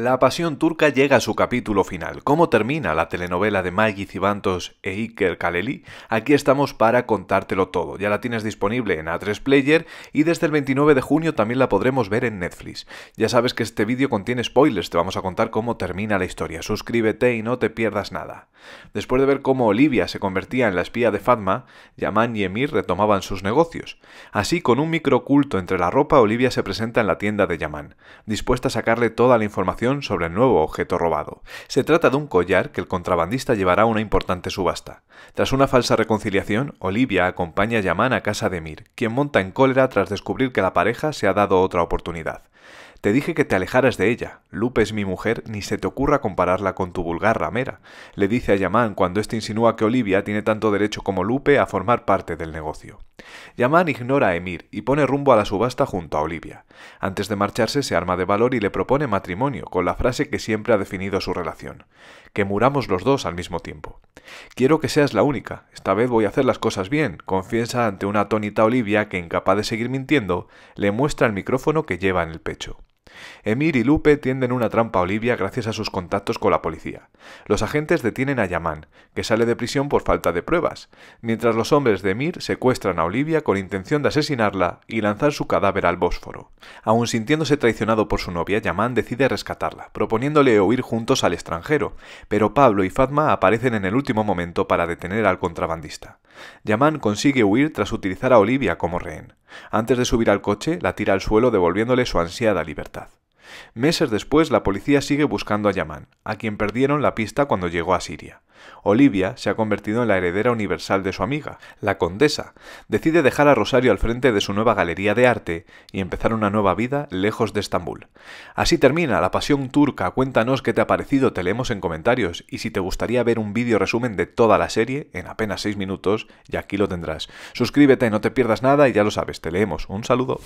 La pasión turca llega a su capítulo final. ¿Cómo termina la telenovela de Maggie Cibantos e Iker Kaleli? Aquí estamos para contártelo todo. Ya la tienes disponible en A3 Player y desde el 29 de junio también la podremos ver en Netflix. Ya sabes que este vídeo contiene spoilers, te vamos a contar cómo termina la historia. Suscríbete y no te pierdas nada. Después de ver cómo Olivia se convertía en la espía de Fatma, Yaman y Emir retomaban sus negocios. Así, con un microculto entre la ropa, Olivia se presenta en la tienda de Yaman, dispuesta a sacarle toda la información sobre el nuevo objeto robado. Se trata de un collar que el contrabandista llevará a una importante subasta. Tras una falsa reconciliación, Olivia acompaña a Yaman a casa de Mir, quien monta en cólera tras descubrir que la pareja se ha dado otra oportunidad. Te dije que te alejaras de ella. Lupe es mi mujer, ni se te ocurra compararla con tu vulgar ramera, le dice a Yaman cuando éste insinúa que Olivia tiene tanto derecho como Lupe a formar parte del negocio. Yaman ignora a Emir y pone rumbo a la subasta junto a Olivia. Antes de marcharse se arma de valor y le propone matrimonio, con la frase que siempre ha definido su relación. Que muramos los dos al mismo tiempo. Quiero que seas la única, esta vez voy a hacer las cosas bien, confiesa ante una atónita Olivia que, incapaz de seguir mintiendo, le muestra el micrófono que lleva en el pecho. Emir y Lupe tienden una trampa a Olivia gracias a sus contactos con la policía. Los agentes detienen a Yaman, que sale de prisión por falta de pruebas, mientras los hombres de Emir secuestran a Olivia con intención de asesinarla y lanzar su cadáver al Bósforo. Aun sintiéndose traicionado por su novia, Yaman decide rescatarla, proponiéndole huir juntos al extranjero, pero Pablo y Fatma aparecen en el último momento para detener al contrabandista. Yaman consigue huir tras utilizar a Olivia como rehén. Antes de subir al coche, la tira al suelo devolviéndole su ansiada libertad. Meses después, la policía sigue buscando a Yaman, a quien perdieron la pista cuando llegó a Siria. Olivia se ha convertido en la heredera universal de su amiga, la condesa. Decide dejar a Rosario al frente de su nueva galería de arte y empezar una nueva vida lejos de Estambul. Así termina La Pasión Turca. Cuéntanos qué te ha parecido, te leemos en comentarios. Y si te gustaría ver un vídeo resumen de toda la serie, en apenas 6 minutos, ya aquí lo tendrás. Suscríbete, no te pierdas nada y ya lo sabes, te leemos. Un saludo.